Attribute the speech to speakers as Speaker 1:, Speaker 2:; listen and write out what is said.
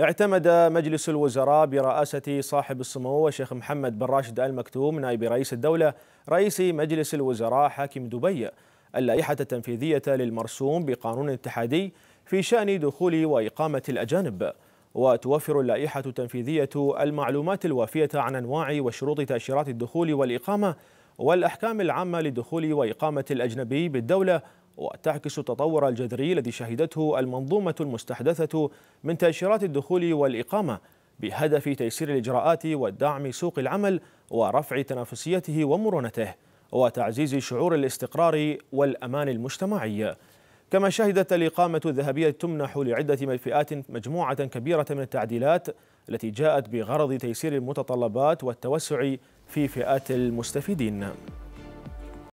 Speaker 1: اعتمد مجلس الوزراء برئاسة صاحب السمو الشيخ محمد بن راشد آل مكتوم نائب رئيس الدولة رئيس مجلس الوزراء حاكم دبي اللائحة التنفيذية للمرسوم بقانون اتحادي في شأن دخول وإقامة الأجانب وتوفر اللائحة التنفيذية المعلومات الوافية عن أنواع وشروط تأشيرات الدخول والإقامة والأحكام العامة لدخول وإقامة الأجنبي بالدولة وتعكس التطور الجذري الذي شهدته المنظومة المستحدثة من تأشيرات الدخول والإقامة بهدف تيسير الإجراءات ودعم سوق العمل ورفع تنافسيته ومرونته وتعزيز شعور الاستقرار والأمان المجتمعي كما شهدت الإقامة الذهبية تمنح لعدة فئات مجموعة كبيرة من التعديلات التي جاءت بغرض تيسير المتطلبات والتوسع في فئات المستفيدين